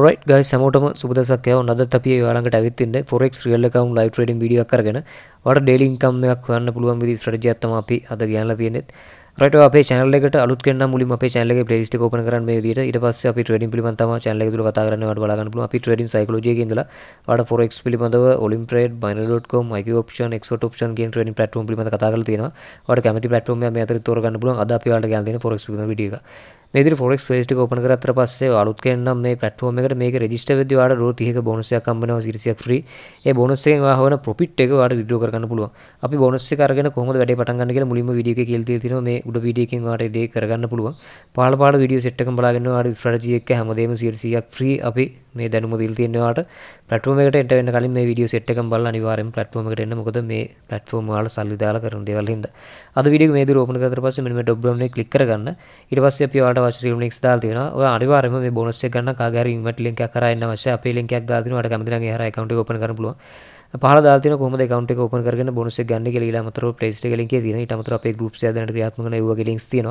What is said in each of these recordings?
ඔරයිට් ගයි සමෝටම සුදසක් නදත් අපේ යාලට ඇවිත්න්න ෆොරෙක් ියල්ලකවම් ලයි ටඩම් ිඩියක් කරගෙන වට ඩෙලින්කම් එකක් වන්න පුළුවන් විදි ්‍රජත්තම අපි අද කියන්න තියනෙත් රට අපේ චනලට අලු කන්න මුලි අප චනල පේස්ට කෝපන කරන්න දට ඉට පස්ස අපි ටඩින් පිළිබඳම චනල තුර කතාරන්න වට බලාගන්න අපි ටඩින් සයිකලෝජය කියදල වට ෆොරෙක් පිළිබඳව ඔලිම්ප්‍රේඩ් බයිනලොට්කොම මයික ඔප්ෂන් එක් ොප්ෂන් ගේ ටඩින් පටම් පිම කතාගල තියෙන වට කැමති පටම අතර තොරගන්න පුලන් අද අපිවාට ගැදන ොරක් ිඩිය මේදි ෆොරෙක් ටේස්ටික ඕපන කරත්තර පස්සේ අලුත් කෙන්නම් මේ පටෆෝර්ම් එකට මේක රෙජිස්ටර් වෙද්දී ඔයාලට රු 30ක බෝනස් එකක් හම්බ වෙනවා සිරිසියක් ෆ්‍රී ඒ බෝනස් එකෙන් ඔයා හොයන ප්‍රොෆිට් එක ඔයාලට විඩ්‍රෝ කරගන්න පුළුවන් අපි බෝනස් එක අරගෙන කොහොමද වැඩේ පටන් ගන්න කියලා මුලින්ම වීඩියෝ එකේ කියලා තියෙනවා මේ උඩ වීඩියෝ එකෙන් ඔයාලට ඒ දේ කරගන්න පුළුවන් පාළ පාළ වීඩියෝ සෙට් එකම බලාගෙන ඔයාලට ස්ට්‍රැටජි එක හැමදේම සිරිසියක් ෆ්‍රී අපි මේ දැනුම දීලා තියෙනවා ඔයාලට platform එකට enter වෙන්න කලින් මේ වීඩියෝ සෙට් එකම බලලා අනිවාර්යෙන් platform එකට එන්න මොකද මේ platform වල සල්ලි දාලා කරන දේවල් හින්දා අද වීඩියෝ මේ දේ ඕපන් කරලා පස්සේ මෙන්න මේ drop down එක ක්ලික් කරගන්න ඊට පස්සේ අපි ඔයාලට අවශ්‍ය සියලුම ලින්ක්ස් දාලා තියෙනවා. ඔය අනිවාර්යයෙන්ම මේ බෝනස් එක ගන්න කාගෑරි ඉන්වෙන්ට් ලින්ක් එකක් කරා එන්න අවශ්‍ය අපේ ලින්ක් එකක් දාලා තිනුවාට කැමති නම් ඒ හරහා account එක open කරන්න පුළුවන්. පහල දාතින කොම කවන්ට ෝපන කරන බොනස ගන්න ල මතර ප්‍රේස්ට ලින්ක න මතර අපේ ගුප් දන ්‍රියාත්මන වගේ ලින්ක් තින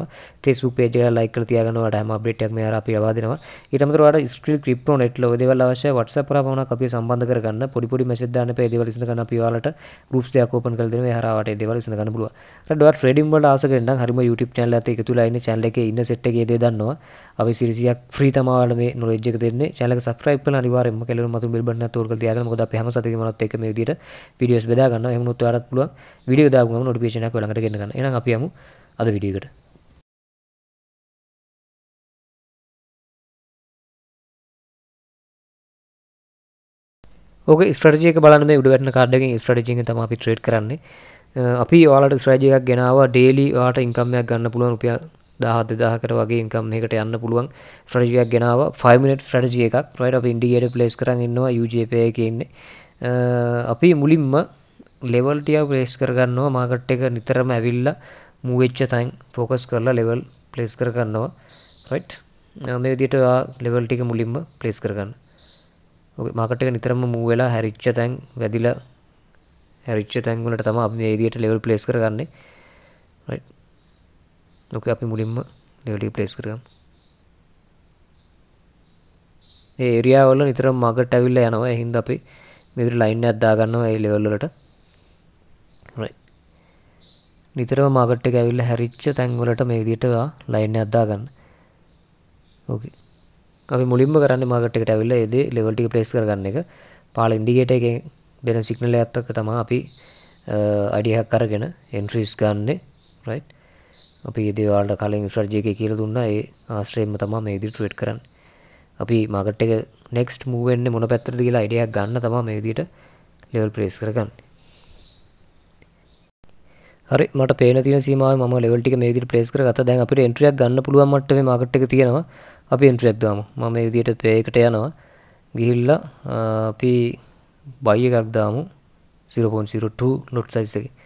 ෙස්ු පේජ ලයික තියගනවට ම බෙටක් මේ අපි අවාදනවා ඉටමතරට ස්ක්‍රල් ක්‍රිප්ටෝ නෙට්ල දෙවල් අවශ්‍ය වටස පරපවන අපි සම්බන්ධ කරගන්න පොඩිපොඩි මසදධන පේ දෙවලස කන පිවාලට ගුප් යකෝපන් කල්දන හරවට දෙවලස කන පුලුව රඩව ්‍රඩම් බට ආසකරන්න හරිම YouTube චැනල එක තුලයින්න චැල්ලක ඉන්න සෙට්ගේ දන්නවා අපි සිරිසියක් ්‍රී තමාල නොරජක දෙන්න චැලක සක්‍රයිප අනිවාරම කෙල මතු බිල්බන්න තෝර්ක යාගම ොද පහම සතිමනත් එක මේ ඔය විදිහට වීඩියෝස් බෙදා ගන්නවා. එහෙම නොත් ඔයාලත් පුළුවන් වීඩියෝ දාපු ගමන් නොටිෆිකේෂන් එකක් ඔය ළඟට ගෙන්න ගන්න. එහෙනම් අපි යමු අද වීඩියෝ එකට. ඕක ස්ට්‍රටජියක බලන්න මේ උඩ වැටෙන කාඩ් එකෙන් ස්ට්‍රටජි එකෙන් තමයි අපි ට්‍රේඩ් කරන්නේ. අපි ඔයාලට ස්ට්‍රටජි එකක් ගෙනාවා ඩේලි ඔයාලට ඉන්කම් එකක් ගන්න පුළුවන් රුපියල් 1000 2000කට වගේ ඉන්කම් එකකට යන්න පුළුවන් ස්ට්‍රටජි එකක් ගෙනාවා 5 minute ස්ට්‍රටජි එකක්. right අපි ඉන්ඩිකේටර් ප්ලේස් කරන් ඉන්නවා UGPay එකේ ඉන්නේ. අපි මුලින්ම ලෙවල්ටිය ප්ලේස් කරගන්නවා මාකට් එක නිතරම ඇවිල්ල මූවෙච්ච තැන් ෆෝකස් කරලා ලෙවල් ප්ලේස් කරගන්නවා රයිට් මේ විදිහට ලෙවල් ටික මුලින්ම ප්ලේස් කරගන්න. ඔකේ මාකට් එක නිතරම මූව් වෙලා හැරිච්ච තැන් වැදිලා හැරිච්ච තැන් වලට තමයි අපි මේ විදිහට ලෙවල් ප්ලේස් කරගන්නේ. රයිට්. ඔකේ අපි මුලින්ම ලෙවල් ටික ප්ලේස් කරගමු. ඒ ඒරියා වල නිතරම මාකට් ඇවිල්ලා යනවා. ඒ හින්දා අපි මෙදිර ලයින් අද්දා ගන්නවා ඒ ලෙවල්ලට නිතරම මාගට් එක ඇවිල්ලා හැරිච්ච තැන්වලට මේ විදිහට ලයින් එකක් දාගන්න. ඕකේ. අපි මුලින්ම කරන්නේ මාගට් එකට ඇවිල්ලා ඒ දේ ලෙවල් ටික ප්ලේස් කරගන්න එක. පාළ ඉන්ඩිකේටර් එකෙන් දෙන සිග්නල් එකත් එක්ක තමයි අපි ID එකක් අරගෙන එන්ට්‍රීස් ගන්නෙ. රයිට්. අපි ඒ දේ වලට කලින් ස්ට්‍රැටජි එකේ කියලා දුන්නා ඒ ආශ්‍රයෙන්ම තමයි මේ විදිහට ට්‍රේඩ් කරන්නේ. අපි මගට් එක නෙක්ස්ට මූවෙන්න මොන පැත්තරද කියලා අයිඩයක් ගන්න තම මේ විදිට ලෙවල් ප්‍රේස් කරගන්න හරි මට පේන තියෙන සීමාව මම ලෙවල් ටික මේ විදිහට ප්ලේස් කරගත්තා දැන් අපිට එන්ට්‍රියක් ගන්න පුළුවන් මට්ටමේ මාකට් එක තියෙනවා අපි එන්ට්‍රියක් දාමු මම මේ විදිහට පේ එකට යනවා ගිහිල්ලා අපි බයි එකක් දාමු 0.02 නොට් සයිස් එකේ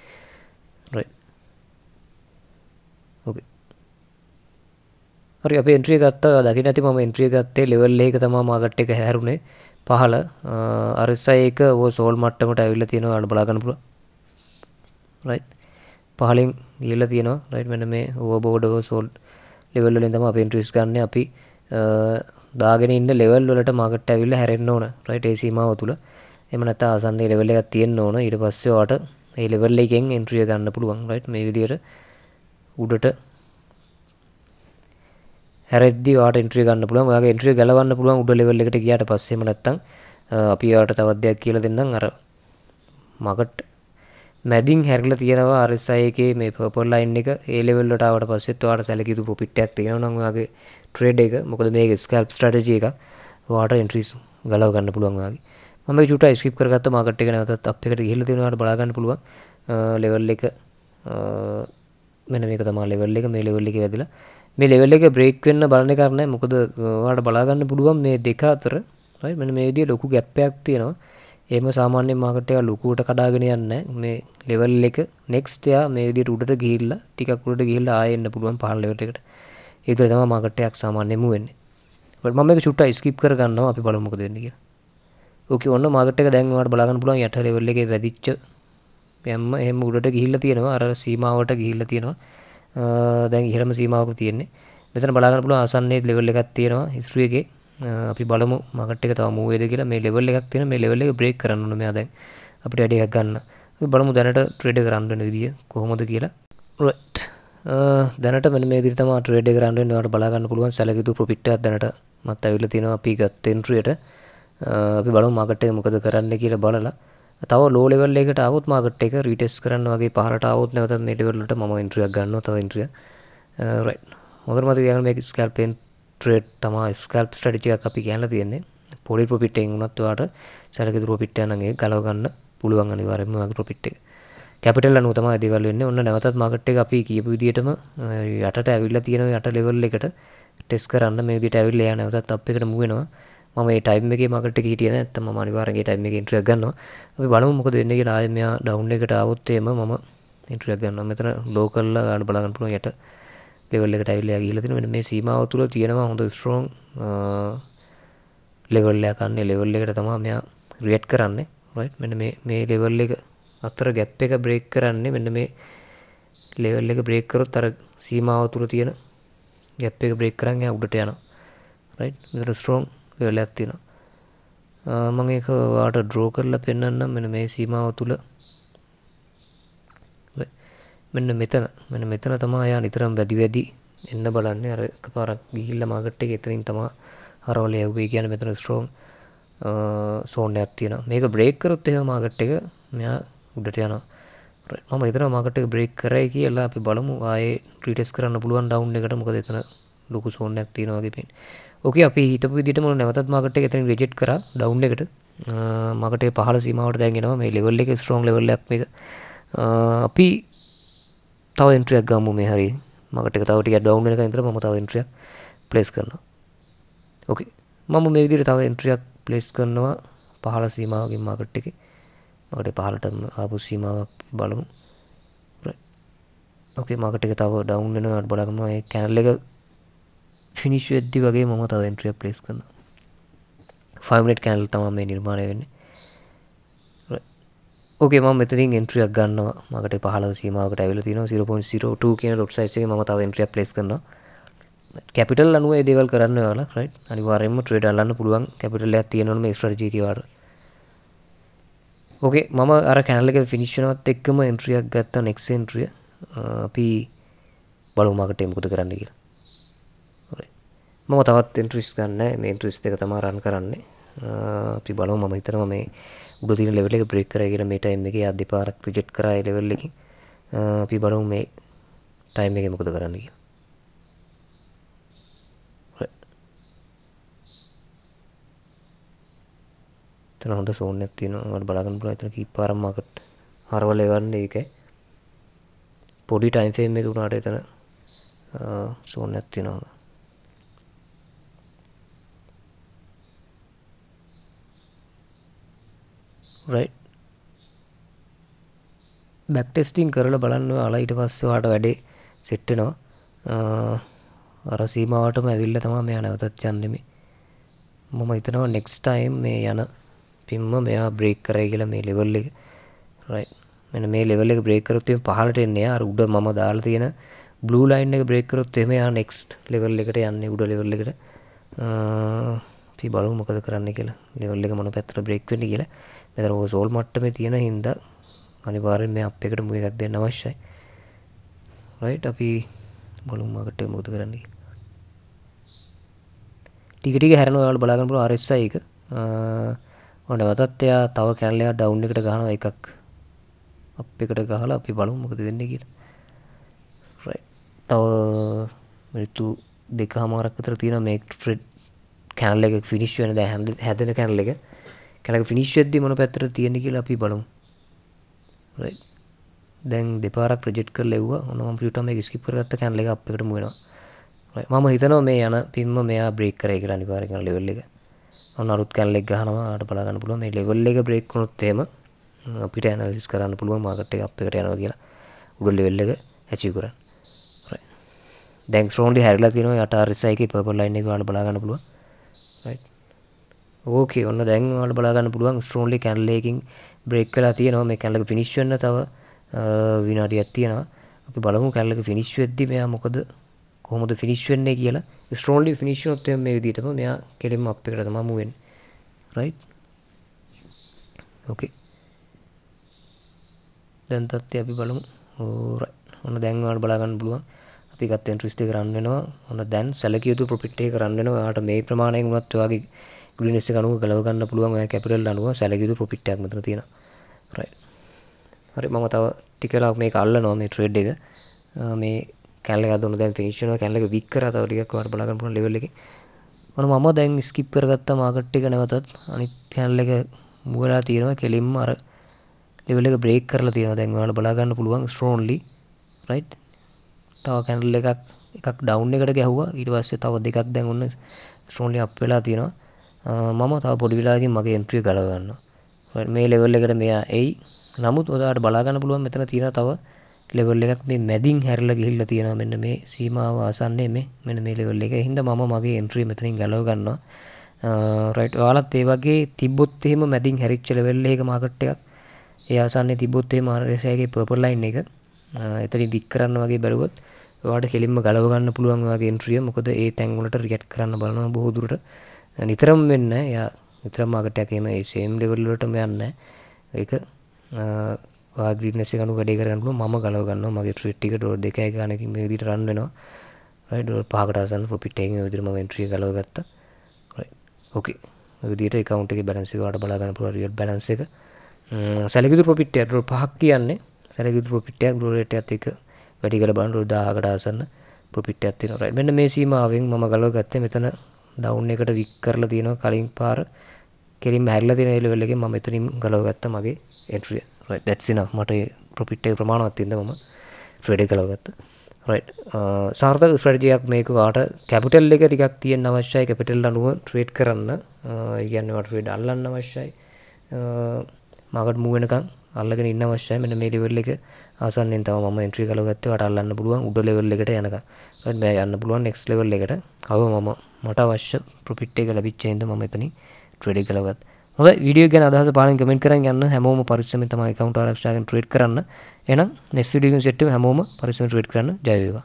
හරි අප එන්ට්‍රිය ගත්තා දකි නැති ම එන්ට්‍රිය ගත්තේ ලෙවල් එක තම මාගට් එක හැරුණේ පහල අරිසාඒක ඕ සෝල් මට්ටමට ඇවිල්ල තියෙනවා අඩ බලාගන්නපුල රයි පහලින් ගිල්ල තියෙනවා රයිට් මෙන මේ ඕ බෝඩ සෝල් ලෙවල්ලින් තම අප ඉන්ට්‍රිස් ගන්න අපි දාගෙන ඉන්න ලෙවල් වලට මාගට් ඇවිල්ල හැරෙන්න්න ඕන රයිට් ඒසීමාව තුළ එමනත ආසන්නේ ලෙවල්ල එකක් තියෙන්න්න ඕන ඉට පස්සවාට ඒ ලෙවල්ල එකෙන් එන්ට්‍රිය ගන්න පුළුවන් රයිට් මේ විදියට උඩට හැරද්දි වාට එන්ට්‍රිය ගන්න පුළුවන්. ඔයාගේ එන්ට්‍රිය ගලවන්න පුළුවන් උඩ ලෙවල් එකට ගියාට පස්සේම නැත්තම් අපි ඔයාලට තවත් දෙයක් කියලා දෙන්නම් අර මගට් මැදින් හැරිලා තියෙනවා RSI එකේ මේ purple line එක A level වලට ආවට පස්සෙත් ඔයාලට සැලකිය යුතු profit එකක් තියෙනවා නම් ඔයාගේ trade එක. මොකද මේක scalp strategy එකක්. ඔයාට entries ගලව ගන්න පුළුවන් ඔයාගේ. මම මේ චුට්ටක් skip කරගත්ත market එක නැවතත් up එකට ගිහිල්ලා තියෙනවා ඔයාලට බලා ගන්න පුළුවන්. level එක මෙන්න මේක තමයි level එක මේ level එකේ වැදලා මේ ලෙවල් එක බ්‍රේක් වෙන්න බලන කරන මොකද වාට බලාගන්න පුළුවන් මේ දෙක අතර මෙන මේ විදිය ලොකු ගැප්පයක් තියෙනවා ඒම සාමාන්‍ය මාකටය ලොකුට කඩාගෙන යන්න මේ ලෙවල් එක නෙක්ස්ටයා මේ විදි උඩට ගිල්ල ටිකකුට ගිල්ල ආයන්න පුළුවන් පහල්ලවටකට ඒතර තම මාකටයක් සාමාන්‍යම වෙන්නේ මම එක චුට්ට ස්කිප් කරගන්නවා අපි බලමුක දෙන්න කිය ඕක ඔන්න මාගටක දැන්වට බලාගන්න පුළුවන් යට ලෙවල්ල එක වැදිච්ච යම්ම එහම උඩට ගිහිල්ල තියෙනවා අර සීමාවට ගිහිල්ල තියෙනවා දැන් ඉහළම සීමාවක තියෙන්නේ මෙතන බලාගන්න පුළුවන් ආසන්නයේ ලෙවල් එකක් තියෙනවා හිස්ටරි එකේ අපි බලමු මාකට් එක තව මූව් වෙයිද කියලා මේ ලෙවල් එකක් තියෙන මේ ලෙවල් එක බ්‍රේක් කරන්න ඕනේ මෙයා දැන් අපිට වැඩි එකක් ගන්න අපි බලමු දැනට ට්‍රේඩ් එක රන් වෙන විදිය කොහොමද කියලා රයිට් දැනට මෙන්න මේ විදිහට තමයි ට්‍රේඩ් එක රන් වෙන්නේ ඔයාලට බලා ගන්න පුළුවන් සැලකිතු ප්‍රොෆිට් එකක් දැනට මත් ඇවිල්ලා තියෙනවා අපි ගත්ත එන්ට්‍රියට අපි බලමු මාකට් එක මොකද කරන්න කියලා බලලා තව ලෝ ලෙවල් එකට આવොත් මාකට් එක රීටෙස්ට් කරන්න වගේ පහරට આવොත් නැවතත් මේ ලෙවල් වලට මම එන්ට්‍රියක් ගන්නවා තව එන්ට්‍රිය රයිට් uh, මොකද මතක තියාගන්න මේක ස්කැල්ප් එන් ට්‍රේඩ් තමයි ස්කැල්ප් ස්ට්‍රැටජි එකක් අපි කියන්න තියෙන්නේ පොඩි ප්‍රොෆිට් එකෙන් වුණත් ඔයාලට සැලකිලි ප්‍රොෆිට් එකක් නම් ඒක ගලව ගන්න පුළුවන් අනිවාර්යයෙන්ම ඔයාගේ ප්‍රොෆිට් එක කැපිටල් අනුව තමයි දේවල් වෙන්නේ ඔන්න නැවතත් මාකට් එක අපි කියපු විදිහටම uh, යටට ඇවිල්ලා තියෙන යට ලෙවල් එකට ටෙස් කරන්න මේ විදිහට ඇවිල්ලා එයා නැවතත් අප් එකට මූ වෙනවා මම ටයිම් එක මකට හිටිය ඇත්තම මනිවාරගේ ටයිම් එක ඉට්‍රිය ගන්න අපි බලමු මොකද දෙන්නේ ලායමයා ඩවුන්් එකට අවුත්තේම මම ඉන්ට්‍රියක් ගන්න මෙතන ලෝකල්ල ගඩ බලාගන්නපුන යට ලෙවල්ල ටයිල්ලයා ගීලතින වෙන මේ සීමාව තුළ තියෙනවා හොඳ ස්ට්‍රෝන් ලෙවල්ලයකන්නේ ලෙවල් එකට තමා මෙයා රියට් කරන්නේ රයිට් මෙන මේ ලෙවල් එක අත්තර ගැප් එක බ්‍රේක් කරන්නේ මෙන්න මේ ලෙවල් එක බ්‍රේක්කරොත් තර සීමාව තුළ තියෙන ගැප් එක බ්‍රේක් කරන්න උඩට යන රයිට් ස්ට්‍රෝන් වෙලයක් තියෙනවා මම ඒක වාට ඩ්‍රෝ කරලා පෙන්වන්නම් මෙන්න මේ සීමාව තුළ මෙන්න මෙතන මෙන්න මෙතන තමා යා නිතරම් වැඩි වැඩි එන්න බලන්නේ අර එකපාරක් ගිහිල්ලා මාකට් එකේ එතනින් තමා හරවල යවුවේ කියන්නේ මෙතන ස්ට්‍රෝං සෝන් එකක් තියෙනවා මේක බ්‍රේක් කරොත් එහෙම මාකට් එක මෙයා උඩට යනවා මම එතන මාකට බ්‍රේක් කරයි කියලා අපි බලමු ආයේ ට්‍රීටස් කරන්න පුළුවන් ඩවුන්් එකට මොකද එතන ලොකු සෝන්නයක් තියෙනවාගේ පෙන් ඕක අපි හිතපු විදිට මන නැවතත් මකට එතන රජෙට් කර ඩව් එකට මකට පහල සීමාවට දැගෙනවා මේ ලෙවල් එක ස්ට්‍රෝන් ලෙවල්ලක් එක අපි තව එන්ට්‍රියක් ගම්ම මේ හරි මකට තවට ඩව් එක ඉතර ම තව එන්ට්‍රිය ප්ලේස් කරනවා ඕකේ මම මේ විදිට තව එන්ට්‍රියක් ප්ලේස් කරනවා පහල සීමාවගේ මකට එක මකට පහලට ආපු සීමාවක් බලමු ඕකේ මකට එක තව ඩව් වෙන අඩ් බලගම කැනල්ල එක ෆිනිශ් වෙද්දි වගේ මම තව එන්ට්‍රිය ප්ලේස් කරන ෆයිමට් කැනල් තම මේ නිර්මාණය වෙන්න ඕකේ ම මෙතින් එන්ට්‍රියක් ගන්නවා මකට පහල සීමාවට ඇවිල තින 0.02 කියන ොට්සයිසේ ම තව එන්ට්‍රිය ප්ලේස් කරන කැපිටල් අනුව ඒදවල් කරන්න යාලා රයි් අනිවාරෙන්ම ට්‍රේඩ අල්ලන්න පුළුවන් කැපිටල්ල තියෙනවම ස්ට්‍රජිකවාර ඕකේ මම අර කැනලක ෆිනිශ්නවත් එක්කම එන්ට්‍රියක් ගත්තා නෙක්සෙන්ට්‍රිය අපි බලුමකට එමුකුද කරන්න කියලා මම තවත් එන්ට්‍රිස් ගන්න මේ ඉන්ට්‍රිස් එක තමා රන් කරන්නේ අපි බලව මම හිතනම මේ උඩ තින ලෙවල එක බ්‍රේක් කරගෙන මේ ටයිම් එක අධිපාරක් ක්‍රිජෙට් කරා ලෙවල් එකින් අපි බලමු මේ ටයිම් එක මොකද කරන්න කියලා එතන හොඳ සෝන් එකක් තියෙනවා මට බලාගන්න පුළුවන් එතන කීප් පාරක් මාකට් හරවල එවන්නේ ඒක පොඩි ටයිම් ෆ්‍රේම් එකක උනාට එතන සෝන් එකක් තියෙනවා රයිට් බැක් ටෙස්ටිං කරලා බලන්න ඔයාලා ඊට පස්සේ ඔයාලට වැඩේ සෙට් වෙනවා අර සීමාවටම ඇවිල්ලා තමයි මෙයා නැවතත් යන්නේ මේ මම හිතනවා next time මේ යන පින්ම මෙයා break කරයි කියලා මේ level එක right මෙන්න මේ level එක break කරොත් එහෙම පහළට එන්නේ අර උඩ මම දාලා තියෙන blue line එක break කරොත් එහෙම යා next level එකට යන්නේ උඩ level එකට අපි බලමු මොකද කරන්න කියලා level එක මොන පැත්තට break වෙන්නේ කියලා මෙතර ඕ සෝල් මට්ටම තියෙන හින්ද අනිවාරෙන් මේ අප එකට මුව එකක් දෙන්න අවශ්‍යයි රයිට් අපි බොලුම්මකට මුතු කරන්නේ ටිකටික හැරන ඔයාල බලාගන්නපුර අරෙස්සයි එක ඔන්න වතත් එයා තව කැල්ලයා ඩවුන්් එකට ගහන එකක් අප එකට ගහලා අපි බලු මොකද දෙන්න කියලා තව මිනිත්තු දෙක හමාරක් අතර තියෙන මේක් ෆ්‍රෙඩ් කැනල්ල එක ෆිනිශ් වෙන ද හැඳ හැදෙන කැනල්ල එක කැලක ෆිනිශ්යද්දි මොන පැත්තර තියෙන කියලා අපි බලමු දැන් දෙපාරක් ප්‍රජෙට් කර ලෙව්වා ඔනම පියුටම එක ස්කිප් කරගත්ත කැනල එක අප් එකටම වෙනවා මම හිතනවා මේ යන පින්ම මෙයා බ්‍රේක් කරයි කියලා අනිවාර්යෙන් කරන ලෙවල් එක ඔන්න අලුත් කැනල එක ගහනවා ආට බලා ගන්න පුළුවන් මේ ලෙවල් එක බ්‍රේක් වුණොත් එහෙම අපිට ඇනලිසිස් කරන්න පුළුවන් මාකට් එක අප් එකට යනවා කියලා උඩ ලෙවල් එක ඇචීව් කරන්න දැන් ්‍රෝන්ඩි හැරලා තින යට රිසයික පපල් ලයින්න ගන්න බලාගන්න පුළුව ඕකේ ඔන්න දැන් වල බලාගන්න පුළුවන් ස්ටෝන්ලි කැන්ල්ලේකින් බ්‍රේක් කලා තියෙනවා මේ කැල්ලක ෆිනිශ්වෙන්න තව විනාඩියක් තියෙනවා අපි බලමු කැල්ලක ෆිනිශ් වෙද්දි මෙයා මොකද කොහොමද ෆිනිශ් වෙන්නේ කියලා ස්ටෝන්ලි ෆිනිශ් වුණොත් මේ විදිහටම මෙයා කෙලින්ම අප් එකට තමයි මූ වෙන්නේ රයිට් ඕකේ දැන් තත්ත්වය අපි බලමු ඕරයිට් ඔන්න දැන් වල බලාගන්න පුළුවන් අපි ගත්තෙන් ට්‍රිස්ටි කරන්න වෙනවා ඔන්න දැන් සැලකිය යුතු ප්‍රොෆිට් එක කරන්න වෙනවා ඔයාලට මේ ප්‍රමාණයෙන් වුණත් ඔයාගේ ග්‍රීනස් එක අනුව ගලව ගන්න පුළුවන් ඔය කැපිටල් අනුව සැලකියුතු ප්‍රොෆිට් එකක් මෙතන තියෙනවා රයිට් හරි මම තව ටික වෙලාවක් මේක අල්ලනවා මේ ට්‍රේඩ් එක මේ කැල්ල එක දුන්න දැන් ෆිනිෂ් වෙනවා කැල්ල එක වික් කරා තව ටිකක් වාර බලා ගන්න පුළුවන් level එකේ මම මම දැන් ස්කිප් කරගත්ත මාකට් එක නැවතත් අනිත් කැල්ල එක මුගලා තියෙනවා කෙලින්ම අර ලෙවල් එක බ්‍රේක් කරලා තියෙනවා දැන් ඔයාලා බලා ගන්න පුළුවන් ස්ට්‍රෝන්ලි රයිට් තව කැන්ඩල් එකක් එකක් ඩවුන් එකට ගැහුවා ඊට පස්සේ තව දෙකක් දැන් ඔන්න ස්ට්‍රෝන්ලි අප් වෙලා තියෙනවා මම තව පොඩිවිලාගේ මගේ එන්ත්‍රිය කරගන්න මේ ලෙවල් එකට මෙයා එයි නමුත් ඔදාට බලාගන්න පුළුවන් මෙතන තියෙන තව ලෙවල් එකක් මේ මැදින් හැරල ගිහිල්ල තියෙන මෙන්න මේ සීමාව ආසන්නේ මේ මෙන මේ ලෙවල් එක හින්ද මම මගේ එන්ත්‍රී මෙතනින් ගලව ගන්නවා රයිට් යාලත් ඒ වගේ තිබොත් එහෙම මැදින් හැරිච්ච ලෙවල් එක මාකට් එකක් ඒ ආසන්නේ තිබොත් ඒ මාර්ගයේගේ පර්පල් ලයින් එක එතනින් වික් කරන්න වගේ බැලුවොත් ඔයාලට කෙලින්ම ගලව ගන්න පුළුවන් වගේ එන්ට්‍රිය මොකද ඒ තැන් වලට රියැක්ට් කරන්න බලනවා බොහෝ දුරට නිතරම් වෙන්න එයා නිතරම් මාකටයක් එහෙම ඒ සේම් ලෙවල් වලටම යන්න ඒක ආග්‍රීනස් එක අනුව වැඩේ කරගන්න පුළුවන් මම ගලව ගන්නවා මගේ ට්‍රීට් එක ඩෝර් දෙකයි ගණකින් මේ විදිහට රන් වෙනවා රයිට් ඩෝර් පහකට අසන්න ප්‍රොෆිට් එකකින් මේ විදිහට මම එන්ට්‍රි එක ගලව ගත්තා රයිට් ඕකේ මේ විදිහට account එකේ balance එක වඩ බලා ගන්න පුළුවන් real balance එක සැලකිලි ප්‍රොෆිට් එක ඩෝර් පහක් කියන්නේ සැලකිලි ප්‍රොෆිට් එක ඩෝර් රේට් එකත් එක්ක වැඩි කරලා බලන්න ඩෝර් 1000කට අසන්න ප්‍රොෆිට් එකක් තියෙනවා රයිට් මෙන්න මේ සීමාවෙන් මම ගලව ගත්තේ මෙතන ඩවුන් එකට වික් කරලා තියෙනවා කලින් පාර කෙලින් හැරලා තියෙන ලෙවල් එකෙන් මම එතනින් ගලව ගත්තා මගේ එන්ට්‍රිය රයිට් දැට්ස් ඉනෆ් මට ප්‍රොෆිට් එක ප්‍රමාණවත් ඉඳ මම ට්‍රේඩ් එක ගලව ගත්තා රයිට් සාර්ථක ස්ට්‍රටජයක් මේක වාට කැපිටල් එක ටිකක් තියෙන් අවශ්‍යයි කැපිටල් අනුව ට්‍රේඩ් කරන්න ඉගන්නවට ට්‍රේඩ් අල්ලන්න අවශ්‍යයි මගට මුවෙනකං අල්ලගෙන ඉන්න අවශ්‍යයි මෙන්න මේ ලෙවල් එක ආසන්නෙන් තමයි මම එන්ට්‍රි කරලා ගත්තේ ඔයාලට අල්ලන්න පුළුවන් උඩ ලෙවල් එකට යනකම් රයිට් මම යන්න පුළුවන් next level එකට අව මම මට අවශ්‍ය profit එක ලැබිච්ච හින්දා මම එතනින් trade කරලා ගත්තා හොඳ වීඩියෝ ගැන අදහස පාලන කමෙන්ට් කරන් යන්න හැමෝම පරිස්සමෙන් තමයි account ආරක්ෂා කරගෙන trade කරන්න එහෙනම් next video එකෙන් සෙට් වෙමු හැමෝම පරිස්සමෙන් trade කරන්න ජය වේවා